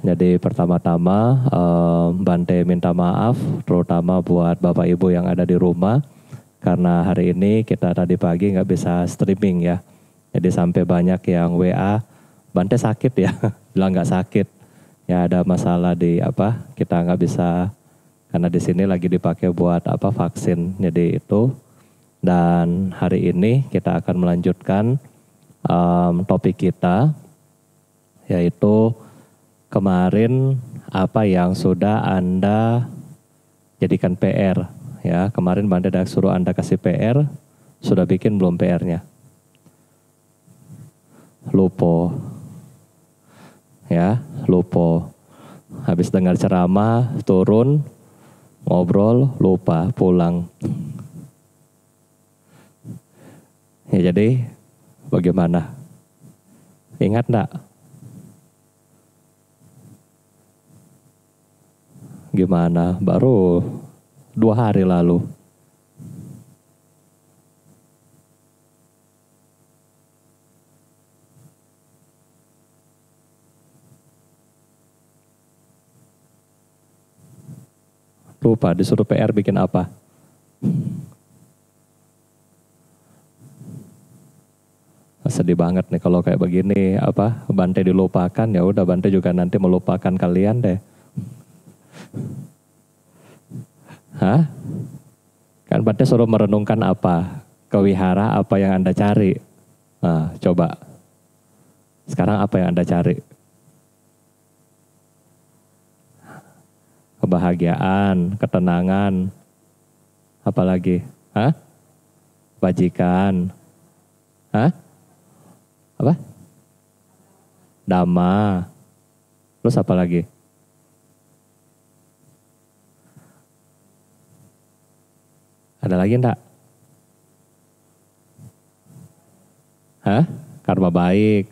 Jadi pertama-tama um, eh, Bante minta maaf terutama buat Bapak Ibu yang ada di rumah karena hari ini kita tadi pagi nggak bisa streaming ya. Jadi sampai banyak yang WA Bante sakit ya, bilang nggak sakit. Ya ada masalah di apa kita nggak bisa karena di sini lagi dipakai buat apa vaksin. Jadi itu dan hari ini kita akan melanjutkan um, topik kita yaitu kemarin apa yang sudah Anda jadikan PR ya. Kemarin Bang Dedak suruh Anda kasih PR, sudah bikin belum PR-nya? Lupo. Ya, lupo. Habis dengar ceramah, turun, ngobrol, lupa, pulang. Ya jadi bagaimana? Ingat enggak gimana baru dua hari lalu lupa disuruh PR bikin apa sedih banget nih kalau kayak begini apa bantai dilupakan ya udah bantai juga nanti melupakan kalian deh Hah? Kan pada suruh merenungkan apa? Kewihara apa yang Anda cari? Nah, coba. Sekarang apa yang Anda cari? Kebahagiaan, ketenangan, apalagi? Hah? Bajikan. Hah? Apa? Dama. Terus apa lagi? Ada lagi enggak? Hah? Karma baik.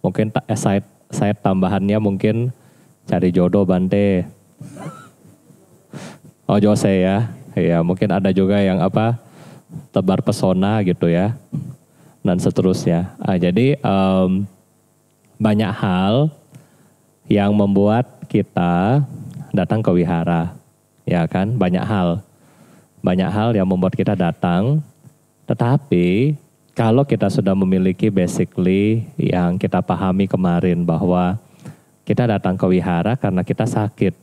Mungkin eh, saya, saya tambahannya mungkin cari jodoh Bante. Oh Jose ya. Ya mungkin ada juga yang apa tebar pesona gitu ya. Dan seterusnya. Nah, jadi um, banyak hal yang membuat kita datang ke wihara. Ya kan? Banyak hal banyak hal yang membuat kita datang. Tetapi kalau kita sudah memiliki basically yang kita pahami kemarin bahwa kita datang ke wihara karena kita sakit.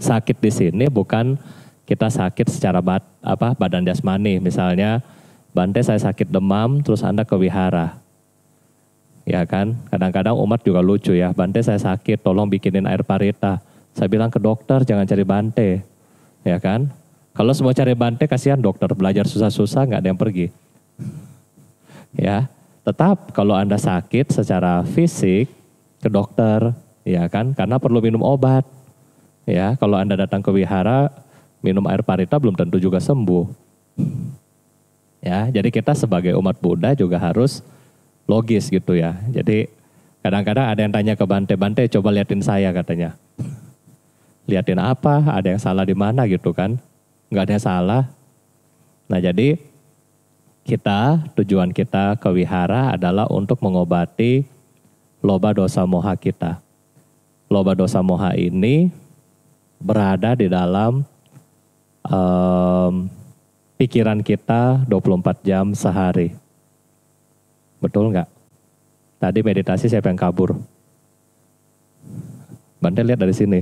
Sakit di sini bukan kita sakit secara bat, apa badan jasmani misalnya Bante saya sakit demam terus Anda ke wihara. Ya kan? Kadang-kadang umat juga lucu ya. Bante saya sakit tolong bikinin air parita. Saya bilang ke dokter jangan cari Bante. Ya kan? Kalau semua cari bante kasihan dokter belajar susah-susah nggak ada yang pergi. ya, tetap kalau Anda sakit secara fisik ke dokter, ya kan? Karena perlu minum obat. Ya, kalau Anda datang ke wihara minum air parita belum tentu juga sembuh. Ya, jadi kita sebagai umat Buddha juga harus logis gitu ya. Jadi kadang-kadang ada yang tanya ke Bante, Bante coba liatin saya katanya. Liatin apa? Ada yang salah di mana gitu kan? nggak ada yang salah. Nah jadi kita tujuan kita ke wihara adalah untuk mengobati loba dosa moha kita. Loba dosa moha ini berada di dalam um, pikiran kita 24 jam sehari. Betul nggak? Tadi meditasi siapa yang kabur? Bante lihat dari sini.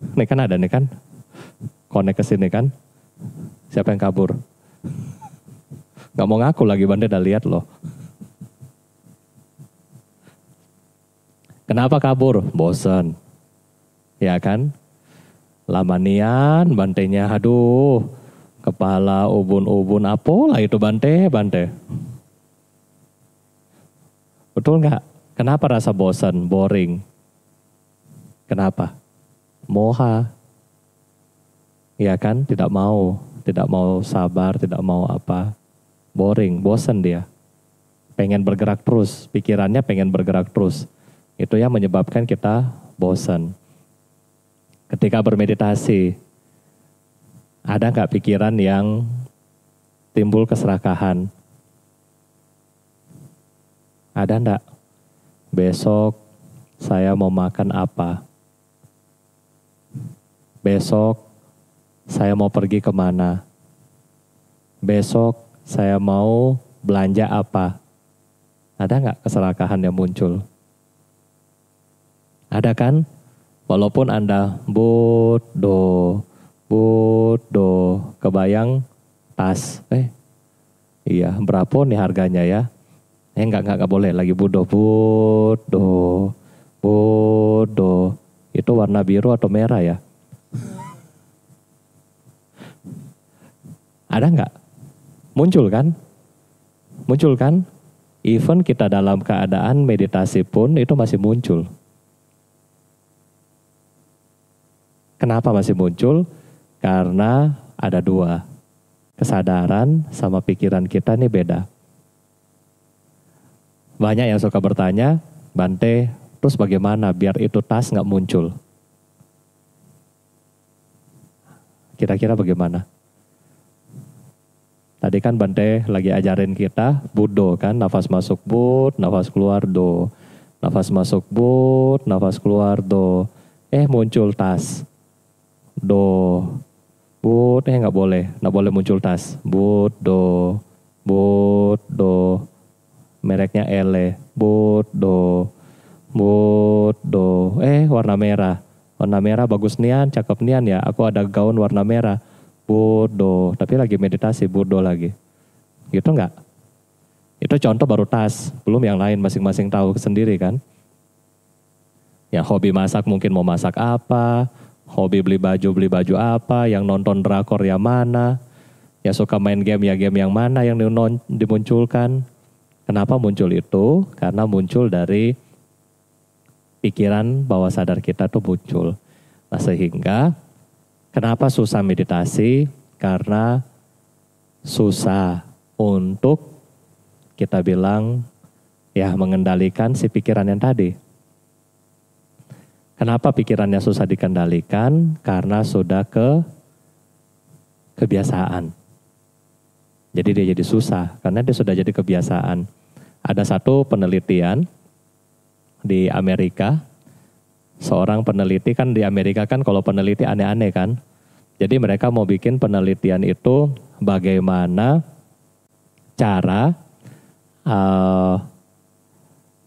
Ini kan ada nih kan. konek ke sini kan. Siapa yang kabur? Gak mau ngaku lagi bante udah lihat loh. Kenapa kabur? Bosen. Ya kan? Lamanian, bantainya aduh. Kepala ubun-ubun lah itu bante, bante. Betul nggak? Kenapa rasa bosan, boring? Kenapa? moha. Ya kan, tidak mau, tidak mau sabar, tidak mau apa. Boring, bosen dia. Pengen bergerak terus, pikirannya pengen bergerak terus. Itu yang menyebabkan kita bosen Ketika bermeditasi, ada nggak pikiran yang timbul keserakahan? Ada ndak? Besok saya mau makan apa? besok saya mau pergi kemana, besok saya mau belanja apa. Ada nggak keserakahan yang muncul? Ada kan? Walaupun Anda bodoh, bodoh, kebayang tas. Eh, iya, berapa nih harganya ya? Eh, nggak, nggak, nggak boleh. Lagi bodoh, bodoh, bodoh. Itu warna biru atau merah ya? Ada nggak? Muncul kan? Muncul kan? Even kita dalam keadaan meditasi pun itu masih muncul. Kenapa masih muncul? Karena ada dua. Kesadaran sama pikiran kita ini beda. Banyak yang suka bertanya, Bante, terus bagaimana biar itu tas nggak muncul? Kira-kira bagaimana? Tadi kan Bante lagi ajarin kita budo kan, nafas masuk but, nafas keluar do. Nafas masuk but, nafas keluar do. Eh muncul tas. Do. But, eh nggak boleh. Nggak boleh muncul tas. But, do. But, do. Mereknya Ele. But, do. But, do. Eh warna merah. Warna merah bagus nian, cakep nian ya. Aku ada gaun warna merah bodoh tapi lagi meditasi bodoh lagi gitu enggak? itu contoh baru tas belum yang lain masing-masing tahu sendiri kan ya hobi masak mungkin mau masak apa hobi beli baju beli baju apa yang nonton drakor yang mana ya suka main game ya game yang mana yang dimunculkan kenapa muncul itu karena muncul dari pikiran bawah sadar kita tuh muncul nah sehingga Kenapa susah meditasi? Karena susah untuk kita bilang ya mengendalikan si pikiran yang tadi. Kenapa pikirannya susah dikendalikan? Karena sudah ke kebiasaan. Jadi dia jadi susah karena dia sudah jadi kebiasaan. Ada satu penelitian di Amerika seorang peneliti kan di Amerika kan kalau peneliti aneh-aneh kan. Jadi mereka mau bikin penelitian itu bagaimana cara uh,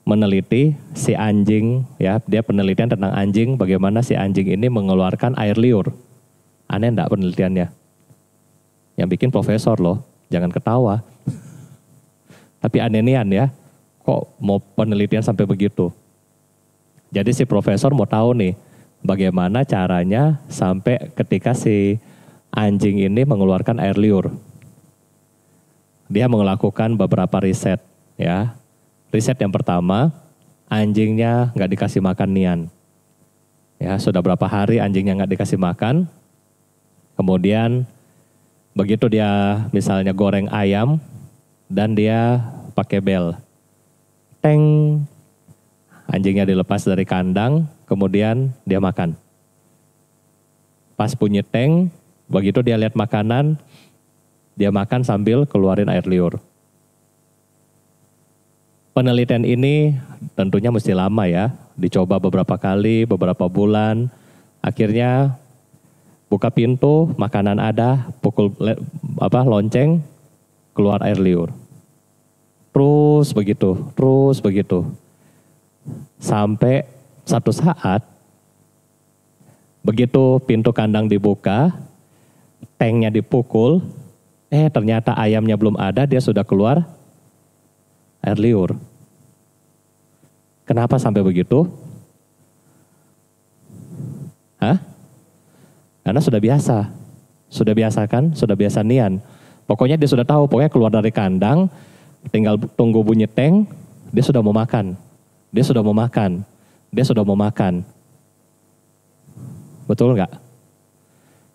meneliti si anjing ya dia penelitian tentang anjing bagaimana si anjing ini mengeluarkan air liur. Aneh enggak penelitiannya? Yang bikin profesor loh, jangan ketawa. Tapi aneh aneh ya, kok mau penelitian sampai begitu? Jadi si profesor mau tahu nih bagaimana caranya sampai ketika si anjing ini mengeluarkan air liur. Dia melakukan beberapa riset ya. Riset yang pertama, anjingnya nggak dikasih makan nian. Ya, sudah berapa hari anjingnya nggak dikasih makan. Kemudian begitu dia misalnya goreng ayam dan dia pakai bel. Teng Anjingnya dilepas dari kandang, kemudian dia makan. Pas punya tank, begitu dia lihat makanan, dia makan sambil keluarin air liur. Penelitian ini tentunya mesti lama ya, dicoba beberapa kali, beberapa bulan. Akhirnya buka pintu, makanan ada, pukul apa lonceng, keluar air liur. Terus begitu, terus begitu. Sampai satu saat, begitu pintu kandang dibuka, tanknya dipukul, eh ternyata ayamnya belum ada, dia sudah keluar air liur. Kenapa sampai begitu? Hah? Karena sudah biasa. Sudah biasa kan? Sudah biasa nian. Pokoknya dia sudah tahu, pokoknya keluar dari kandang, tinggal tunggu bunyi tank, dia sudah mau makan. Dia sudah mau makan. Dia sudah mau makan. Betul nggak?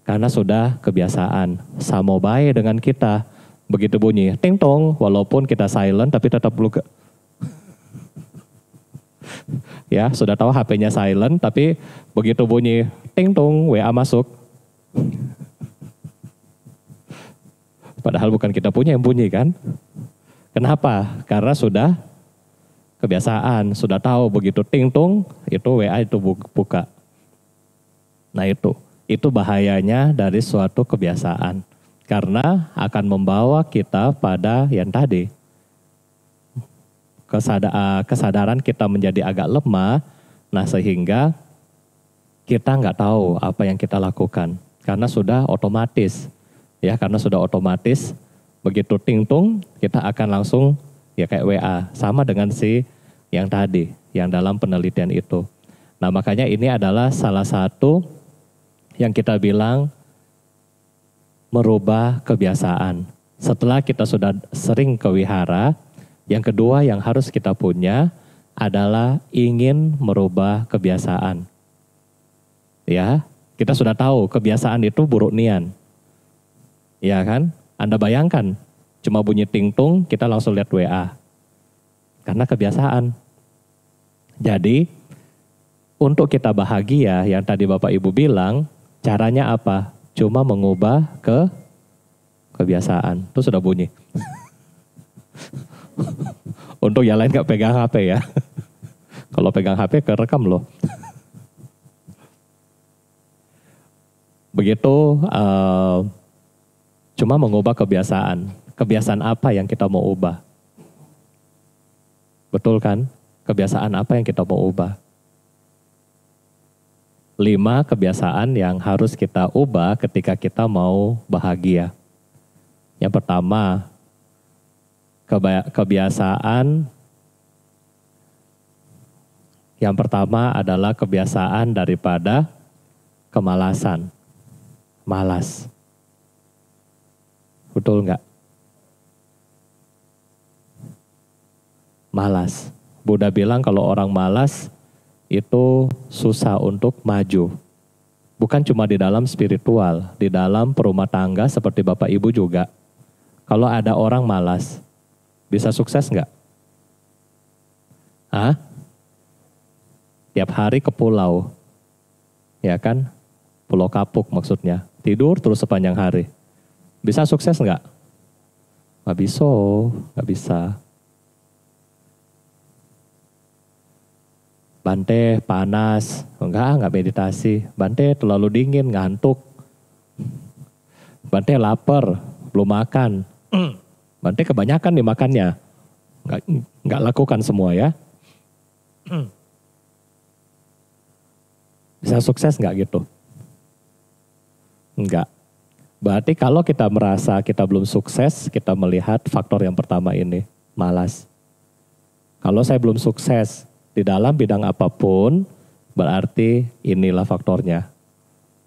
Karena sudah kebiasaan. Sama baik dengan kita. Begitu bunyi, ting tong, walaupun kita silent tapi tetap luka. ya, sudah tahu HP-nya silent tapi begitu bunyi, ting tong, WA masuk. Padahal bukan kita punya yang bunyi kan? Kenapa? Karena sudah kebiasaan sudah tahu begitu ting tung itu WA itu buka nah itu itu bahayanya dari suatu kebiasaan karena akan membawa kita pada yang tadi ah, kesadaran kita menjadi agak lemah nah sehingga kita nggak tahu apa yang kita lakukan karena sudah otomatis ya karena sudah otomatis begitu ting tung kita akan langsung ya kayak WA sama dengan si yang tadi yang dalam penelitian itu. Nah makanya ini adalah salah satu yang kita bilang merubah kebiasaan. Setelah kita sudah sering ke wihara, yang kedua yang harus kita punya adalah ingin merubah kebiasaan. Ya, kita sudah tahu kebiasaan itu buruk nian. Ya kan? Anda bayangkan cuma bunyi tingtung kita langsung lihat WA karena kebiasaan jadi untuk kita bahagia yang tadi Bapak Ibu bilang caranya apa cuma mengubah ke kebiasaan itu sudah bunyi untuk yang lain gak pegang HP ya kalau pegang HP kerekam loh begitu uh, cuma mengubah kebiasaan kebiasaan apa yang kita mau ubah? Betul kan? Kebiasaan apa yang kita mau ubah? Lima kebiasaan yang harus kita ubah ketika kita mau bahagia. Yang pertama, kebiasaan yang pertama adalah kebiasaan daripada kemalasan. Malas. Betul nggak? malas. Buddha bilang kalau orang malas itu susah untuk maju. Bukan cuma di dalam spiritual, di dalam perumah tangga seperti Bapak Ibu juga. Kalau ada orang malas, bisa sukses nggak? Hah? Tiap hari ke pulau, ya kan? Pulau Kapuk maksudnya. Tidur terus sepanjang hari. Bisa sukses nggak? Nggak bisa, oh. nggak bisa. Bante, panas. Enggak, enggak meditasi. Bante, terlalu dingin, ngantuk. Bante, lapar, belum makan. Bante, kebanyakan nih makannya. Enggak, enggak lakukan semua ya. Bisa sukses enggak gitu? Enggak. Berarti kalau kita merasa kita belum sukses, kita melihat faktor yang pertama ini, malas. Kalau saya belum sukses, di dalam bidang apapun berarti inilah faktornya.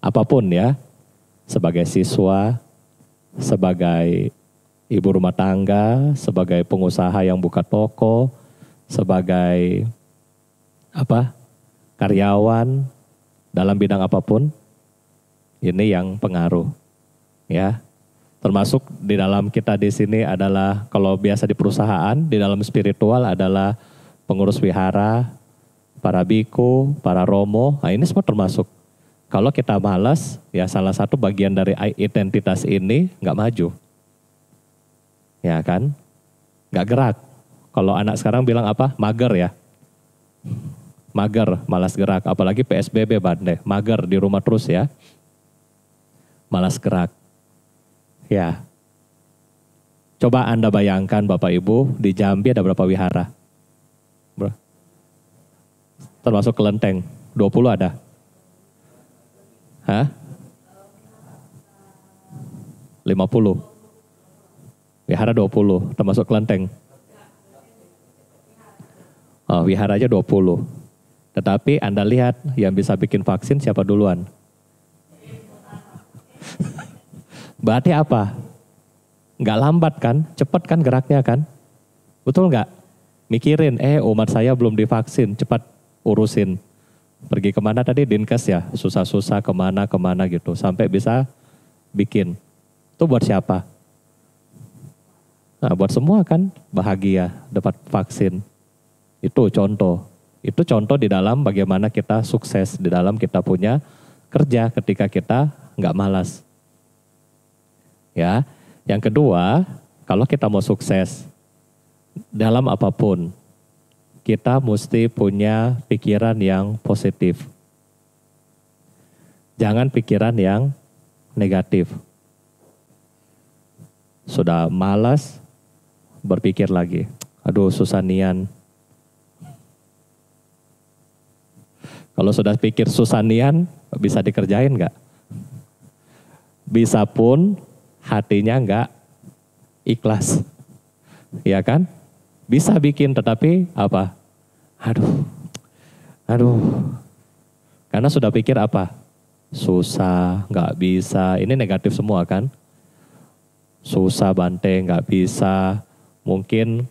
Apapun ya, sebagai siswa, sebagai ibu rumah tangga, sebagai pengusaha yang buka toko, sebagai apa? karyawan dalam bidang apapun ini yang pengaruh ya. Termasuk di dalam kita di sini adalah kalau biasa di perusahaan, di dalam spiritual adalah pengurus wihara, para biku, para romo, nah ini semua termasuk. Kalau kita malas, ya salah satu bagian dari identitas ini nggak maju. Ya kan? Nggak gerak. Kalau anak sekarang bilang apa? Mager ya. Mager, malas gerak. Apalagi PSBB, bandeh, Mager, di rumah terus ya. Malas gerak. Ya. Coba Anda bayangkan Bapak Ibu, di Jambi ada berapa wihara? Termasuk kelenteng. 20 ada. Hah? 50. Wihara 20, termasuk kelenteng. Oh, dua 20. Tetapi Anda lihat yang bisa bikin vaksin siapa duluan? Berarti apa? Nggak lambat kan? Cepat kan geraknya kan? Betul nggak? mikirin, eh umat saya belum divaksin, cepat urusin. Pergi kemana tadi dinkes ya, susah-susah kemana-kemana gitu, sampai bisa bikin. Itu buat siapa? Nah, buat semua kan bahagia dapat vaksin. Itu contoh. Itu contoh di dalam bagaimana kita sukses, di dalam kita punya kerja ketika kita nggak malas. Ya, yang kedua, kalau kita mau sukses, dalam apapun kita mesti punya pikiran yang positif. Jangan pikiran yang negatif. Sudah malas berpikir lagi. Aduh susah nian. Kalau sudah pikir susah nian, bisa dikerjain nggak? Bisa pun hatinya nggak ikhlas. Iya kan? bisa bikin tetapi apa? Aduh, aduh. Karena sudah pikir apa? Susah, nggak bisa. Ini negatif semua kan? Susah banteng, nggak bisa. Mungkin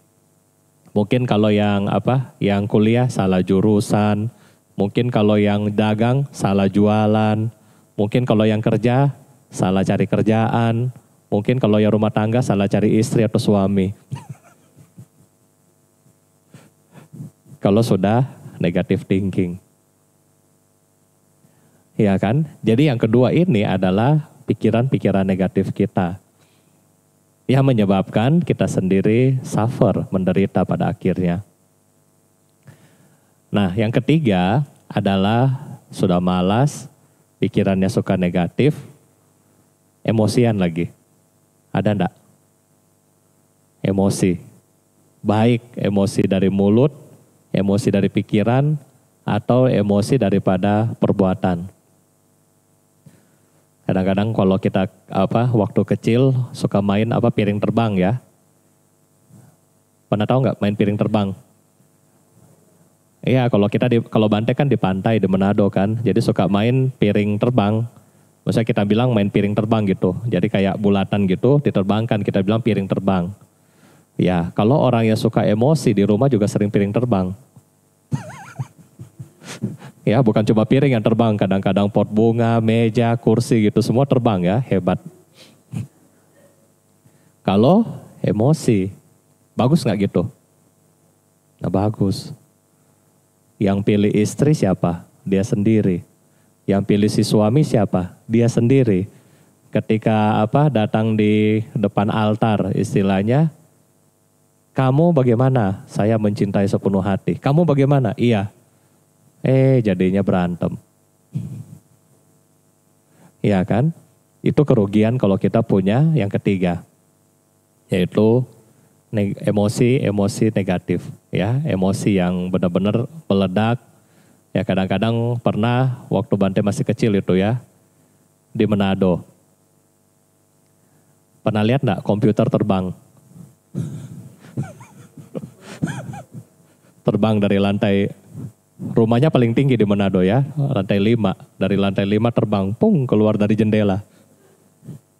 mungkin kalau yang apa? Yang kuliah salah jurusan. Mungkin kalau yang dagang salah jualan. Mungkin kalau yang kerja salah cari kerjaan. Mungkin kalau yang rumah tangga salah cari istri atau suami. kalau sudah negatif thinking. Ya kan? Jadi yang kedua ini adalah pikiran-pikiran negatif kita. Yang menyebabkan kita sendiri suffer, menderita pada akhirnya. Nah, yang ketiga adalah sudah malas, pikirannya suka negatif, emosian lagi. Ada enggak? Emosi. Baik emosi dari mulut, emosi dari pikiran, atau emosi daripada perbuatan. Kadang-kadang kalau kita apa waktu kecil suka main apa piring terbang ya. Pernah tahu nggak main piring terbang? Iya, kalau kita di, kalau Bante kan di pantai di Manado kan, jadi suka main piring terbang. Maksudnya kita bilang main piring terbang gitu. Jadi kayak bulatan gitu diterbangkan kita bilang piring terbang. Ya, kalau orang yang suka emosi di rumah juga sering piring terbang. ya, bukan cuma piring yang terbang, kadang-kadang pot bunga, meja, kursi gitu semua terbang ya, hebat. kalau emosi, bagus nggak gitu? Nah, bagus. Yang pilih istri siapa? Dia sendiri. Yang pilih si suami siapa? Dia sendiri. Ketika apa datang di depan altar istilahnya kamu bagaimana? Saya mencintai sepenuh hati. Kamu bagaimana? Iya. Eh, jadinya berantem. Iya kan? Itu kerugian kalau kita punya yang ketiga. Yaitu emosi-emosi negatif. ya Emosi yang benar-benar meledak. Ya kadang-kadang pernah waktu Bante masih kecil itu ya. Di Manado. Pernah lihat nggak komputer terbang? terbang dari lantai rumahnya paling tinggi di Manado ya, lantai 5. Dari lantai 5 terbang, pung keluar dari jendela.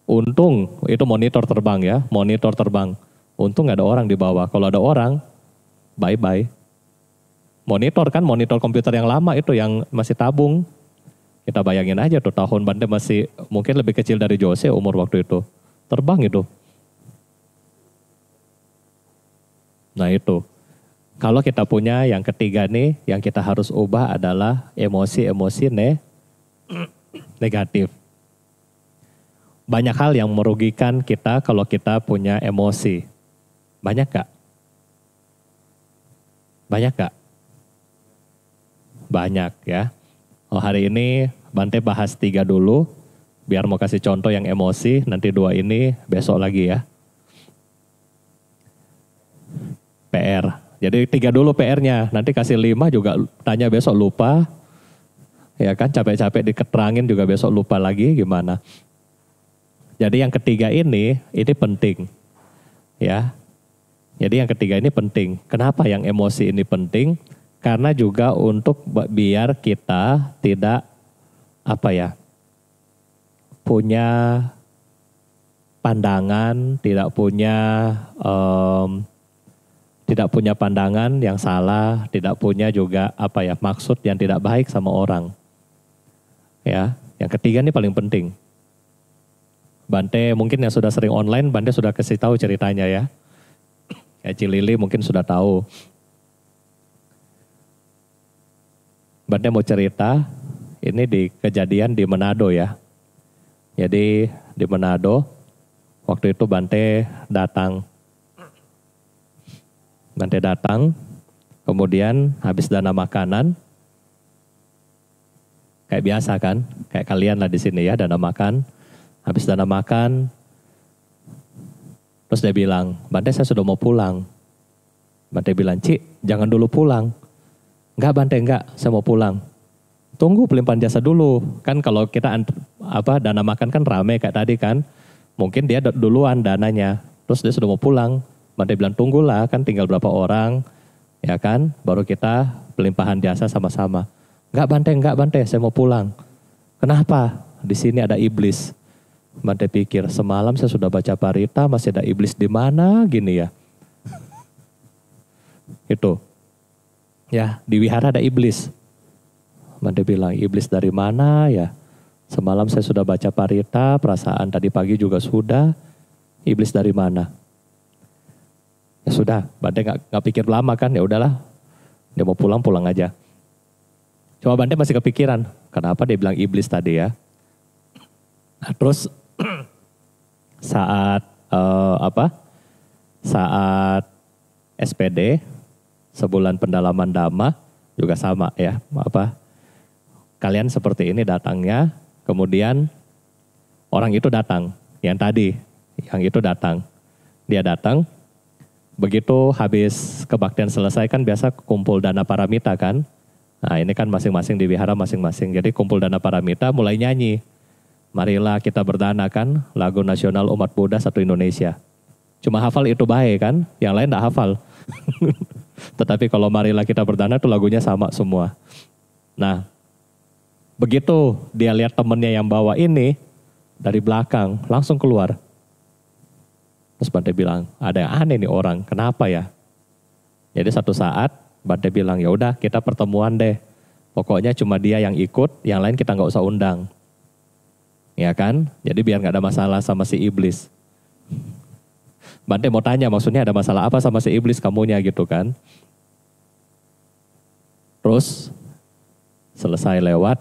Untung itu monitor terbang ya, monitor terbang. Untung ada orang di bawah. Kalau ada orang, bye-bye. Monitor kan monitor komputer yang lama itu yang masih tabung. Kita bayangin aja tuh tahun Bande masih mungkin lebih kecil dari Jose umur waktu itu. Terbang itu. Nah itu. Kalau kita punya yang ketiga nih, yang kita harus ubah adalah emosi-emosi ne negatif. Banyak hal yang merugikan kita kalau kita punya emosi. Banyak gak? Banyak gak? Banyak ya. Oh, hari ini Bante bahas tiga dulu, biar mau kasih contoh yang emosi, nanti dua ini besok lagi ya. PR. Jadi tiga dulu PR-nya, nanti kasih lima juga tanya besok lupa. Ya kan capek-capek diketerangin juga besok lupa lagi gimana. Jadi yang ketiga ini, ini penting. Ya. Jadi yang ketiga ini penting. Kenapa yang emosi ini penting? Karena juga untuk biar kita tidak apa ya punya pandangan, tidak punya um, tidak punya pandangan yang salah, tidak punya juga apa ya maksud yang tidak baik sama orang. Ya, yang ketiga ini paling penting. Bante mungkin yang sudah sering online, Bante sudah kasih tahu ceritanya ya. Ya Cilili mungkin sudah tahu. Bante mau cerita, ini di kejadian di Manado ya. Jadi di Manado, waktu itu Bante datang Bante datang, kemudian habis dana makanan, kayak biasa kan, kayak kalian lah di sini ya, dana makan. Habis dana makan, terus dia bilang, Bante saya sudah mau pulang. Bante bilang, Cik, jangan dulu pulang. Enggak Bante, enggak, saya mau pulang. Tunggu pelimpahan jasa dulu. Kan kalau kita apa dana makan kan rame kayak tadi kan. Mungkin dia duluan dananya, terus dia sudah mau pulang. Mandai bilang tunggulah kan tinggal berapa orang ya kan baru kita pelimpahan jasa sama-sama. Enggak banteng enggak banteng saya mau pulang. Kenapa? Di sini ada iblis. Bante pikir, semalam saya sudah baca parita, masih ada iblis di mana gini ya. Itu. Ya, di wihara ada iblis. Bante bilang, iblis dari mana ya? Semalam saya sudah baca parita, perasaan tadi pagi juga sudah. Iblis dari mana? ya sudah Bante nggak nggak pikir lama kan ya udahlah dia mau pulang pulang aja cuma Bante masih kepikiran kenapa dia bilang iblis tadi ya nah, terus saat uh, apa saat SPD sebulan pendalaman dhamma juga sama ya apa kalian seperti ini datangnya kemudian orang itu datang yang tadi yang itu datang dia datang Begitu habis kebaktian selesai kan biasa kumpul dana paramita kan. Nah ini kan masing-masing di wihara masing-masing. Jadi kumpul dana paramita mulai nyanyi. Marilah kita berdana kan lagu nasional umat Buddha satu Indonesia. Cuma hafal itu baik kan, yang lain tidak hafal. Tetapi kalau marilah kita berdana itu lagunya sama semua. Nah, begitu dia lihat temennya yang bawa ini dari belakang langsung keluar. Terus Bante bilang, ada yang aneh nih orang, kenapa ya? Jadi satu saat Bante bilang, ya udah kita pertemuan deh. Pokoknya cuma dia yang ikut, yang lain kita nggak usah undang. Ya kan? Jadi biar nggak ada masalah sama si iblis. Bante mau tanya, maksudnya ada masalah apa sama si iblis kamunya gitu kan? Terus selesai lewat,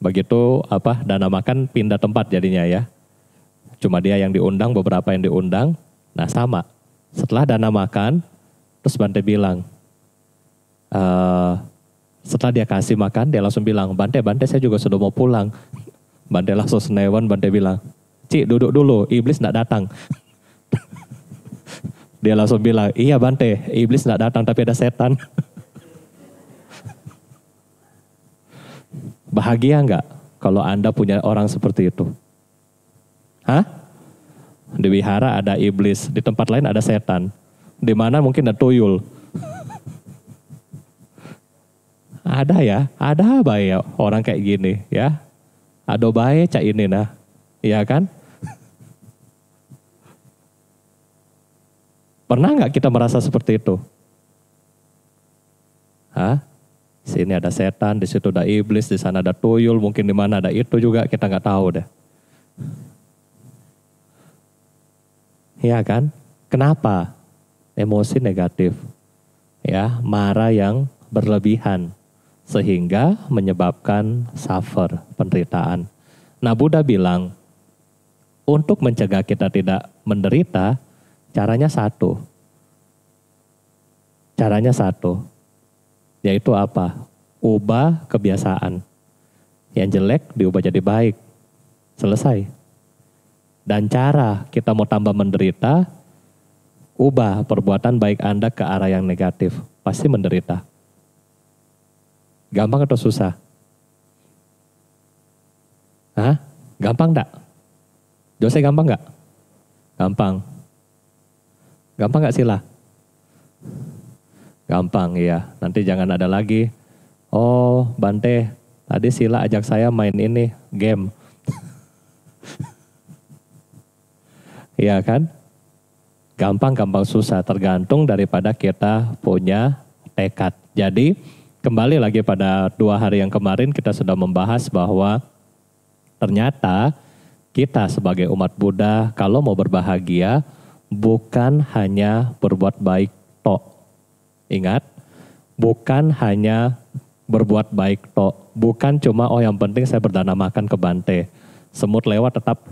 begitu apa dana makan pindah tempat jadinya ya Cuma dia yang diundang, beberapa yang diundang. Nah sama. Setelah Dana makan, terus Bante bilang, e, setelah dia kasih makan, dia langsung bilang, Bante, Bante saya juga sudah mau pulang. Bante langsung senewan, Bante bilang, Cik duduk dulu, iblis tidak datang. dia langsung bilang, iya Bante, iblis tidak datang tapi ada setan. Bahagia nggak kalau Anda punya orang seperti itu? Hah? Di wihara ada iblis, di tempat lain ada setan. Di mana mungkin ada tuyul. ada ya, ada bae ya orang kayak gini ya. Ada bae cak ini nah. Iya kan? Pernah nggak kita merasa seperti itu? Hah? Sini ada setan, di situ ada iblis, di sana ada tuyul, mungkin di mana ada itu juga kita nggak tahu deh. Ya kan? Kenapa? Emosi negatif. Ya, marah yang berlebihan sehingga menyebabkan suffer, penderitaan. Nah, Buddha bilang untuk mencegah kita tidak menderita, caranya satu. Caranya satu, yaitu apa? Ubah kebiasaan. Yang jelek diubah jadi baik. Selesai dan cara kita mau tambah menderita, ubah perbuatan baik Anda ke arah yang negatif. Pasti menderita. Gampang atau susah? Hah? Gampang enggak? Jose gampang enggak? Gampang. Gampang enggak sila? Gampang iya. Nanti jangan ada lagi. Oh, Bante, tadi sila ajak saya main ini, game. Iya kan? Gampang-gampang susah tergantung daripada kita punya tekad. Jadi kembali lagi pada dua hari yang kemarin kita sudah membahas bahwa ternyata kita sebagai umat Buddha kalau mau berbahagia bukan hanya berbuat baik tok. Ingat, bukan hanya berbuat baik tok, bukan cuma oh yang penting saya berdana makan ke bante. Semut lewat tetap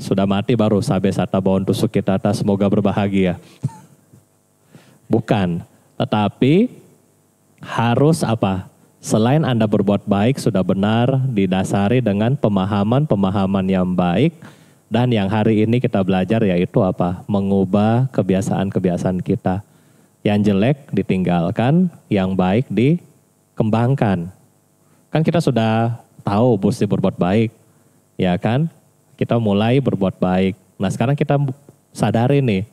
sudah mati baru sabe sata bawon tusuk kita atas semoga berbahagia. Bukan, tetapi harus apa? Selain Anda berbuat baik sudah benar didasari dengan pemahaman-pemahaman yang baik dan yang hari ini kita belajar yaitu apa? Mengubah kebiasaan-kebiasaan kita. Yang jelek ditinggalkan, yang baik dikembangkan. Kan kita sudah tahu mesti berbuat baik, ya kan? kita mulai berbuat baik. Nah sekarang kita sadari nih,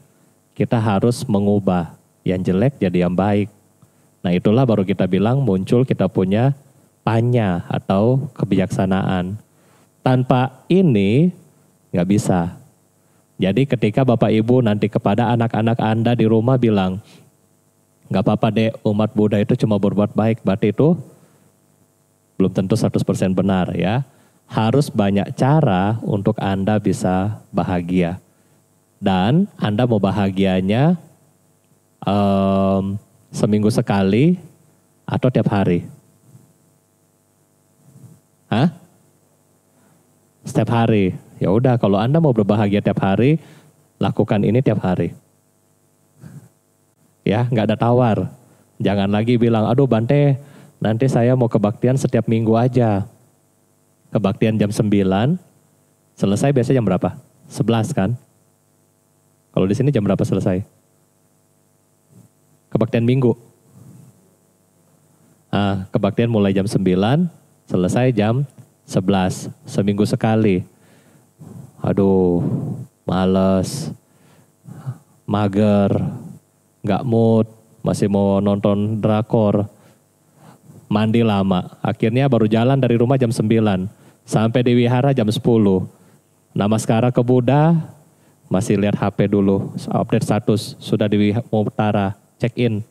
kita harus mengubah yang jelek jadi yang baik. Nah itulah baru kita bilang muncul kita punya panya atau kebijaksanaan. Tanpa ini nggak bisa. Jadi ketika Bapak Ibu nanti kepada anak-anak Anda di rumah bilang, nggak apa-apa deh umat Buddha itu cuma berbuat baik, berarti itu belum tentu 100% benar ya harus banyak cara untuk Anda bisa bahagia. Dan Anda mau bahagianya um, seminggu sekali atau tiap hari? Hah? Setiap hari. Ya udah, kalau Anda mau berbahagia tiap hari, lakukan ini tiap hari. Ya, nggak ada tawar. Jangan lagi bilang, aduh Bante, nanti saya mau kebaktian setiap minggu aja kebaktian jam 9, selesai biasanya jam berapa? 11 kan? Kalau di sini jam berapa selesai? Kebaktian minggu. Ah, kebaktian mulai jam 9, selesai jam 11, seminggu sekali. Aduh, males, mager, gak mood, masih mau nonton drakor, mandi lama. Akhirnya baru jalan dari rumah jam 9. Sampai di wihara jam 10. Nama sekarang ke Buddha, masih lihat HP dulu, update status, sudah di utara, check in.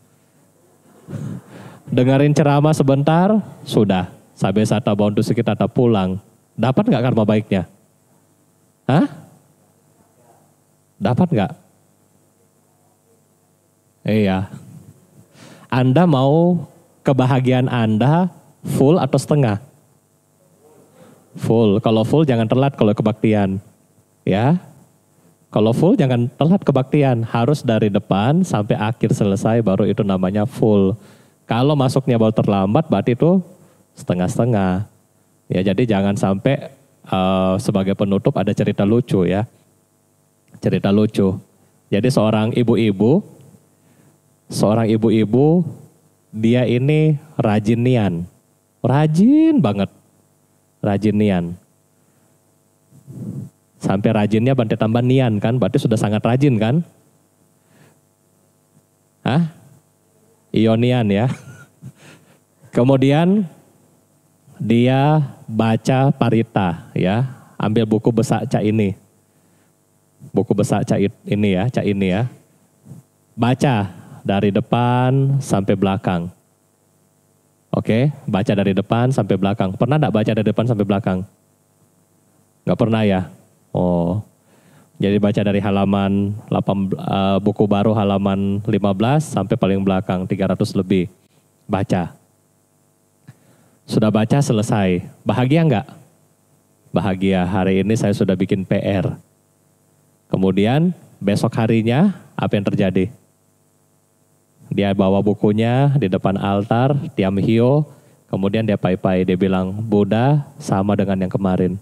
Dengerin ceramah sebentar, sudah. Sampai saat bondu sekitar tak pulang. Dapat nggak karma baiknya? Hah? Dapat nggak? Iya. Anda mau kebahagiaan Anda full atau setengah? full. Kalau full jangan telat kalau kebaktian. Ya. Kalau full jangan telat kebaktian, harus dari depan sampai akhir selesai baru itu namanya full. Kalau masuknya baru terlambat berarti itu setengah-setengah. Ya jadi jangan sampai uh, sebagai penutup ada cerita lucu ya. Cerita lucu. Jadi seorang ibu-ibu seorang ibu-ibu dia ini rajin nian. Rajin banget rajin nian. Sampai rajinnya bantai tambah nian kan, berarti sudah sangat rajin kan? Hah? Ionian ya. Kemudian dia baca parita ya, ambil buku besar cak ini. Buku besar cak ini ya, cak ini ya. Baca dari depan sampai belakang. Oke, okay? baca dari depan sampai belakang. Pernah enggak baca dari depan sampai belakang? Enggak pernah ya? Oh. Jadi baca dari halaman 8 uh, eh, buku baru halaman 15 sampai paling belakang 300 lebih. Baca. Sudah baca selesai. Bahagia enggak? Bahagia. Hari ini saya sudah bikin PR. Kemudian besok harinya apa yang terjadi? Dia bawa bukunya di depan altar, Tiam Hio. Kemudian dia pai-pai, dia bilang, Buddha sama dengan yang kemarin.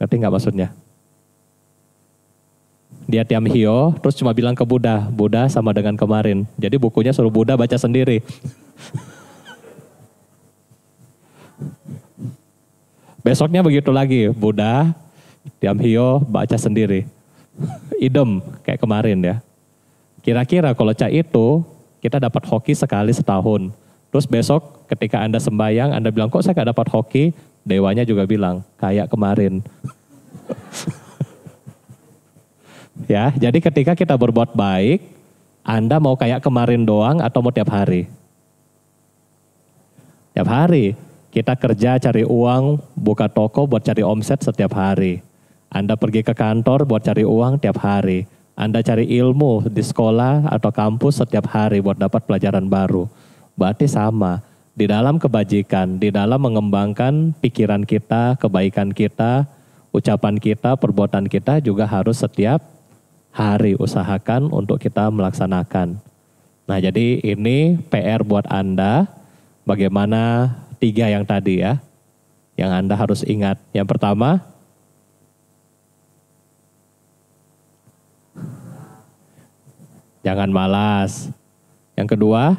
Ngerti nggak maksudnya? Dia Tiam Hio, terus cuma bilang ke Buddha, Buddha sama dengan kemarin. Jadi bukunya suruh Buddha baca sendiri. Besoknya begitu lagi, Buddha, Tiam Hio baca sendiri. idem kayak kemarin ya. Kira-kira kalau cak itu kita dapat hoki sekali setahun. Terus besok ketika Anda sembayang, Anda bilang kok saya gak dapat hoki, dewanya juga bilang kayak kemarin. ya, jadi ketika kita berbuat baik, Anda mau kayak kemarin doang atau mau tiap hari? Tiap hari kita kerja cari uang, buka toko buat cari omset setiap hari anda pergi ke kantor buat cari uang tiap hari. Anda cari ilmu di sekolah atau kampus setiap hari buat dapat pelajaran baru. Berarti sama. Di dalam kebajikan, di dalam mengembangkan pikiran kita, kebaikan kita, ucapan kita, perbuatan kita juga harus setiap hari usahakan untuk kita melaksanakan. Nah, jadi ini PR buat Anda bagaimana tiga yang tadi ya yang Anda harus ingat. Yang pertama, Jangan malas. Yang kedua,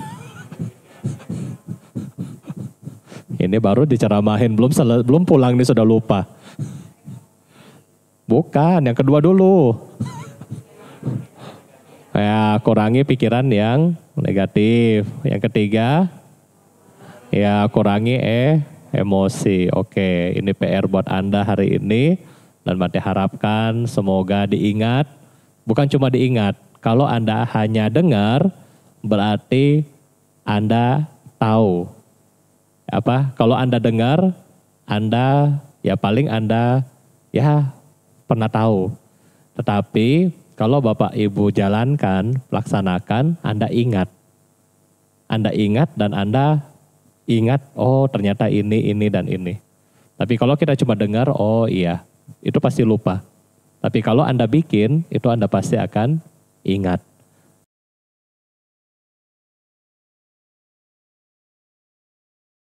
ini baru diceramahin belum belum pulang nih sudah lupa. Bukan, yang kedua dulu. ya, kurangi pikiran yang negatif. Yang ketiga, ya kurangi eh emosi. Oke, ini PR buat Anda hari ini dan Mate harapkan semoga diingat, bukan cuma diingat, kalau Anda hanya dengar berarti Anda tahu. Apa? Kalau Anda dengar, Anda ya paling Anda ya pernah tahu. Tetapi kalau Bapak Ibu jalankan, laksanakan, Anda ingat. Anda ingat dan Anda ingat, oh ternyata ini, ini, dan ini. Tapi kalau kita cuma dengar, oh iya, itu pasti lupa. Tapi kalau Anda bikin, itu Anda pasti akan ingat.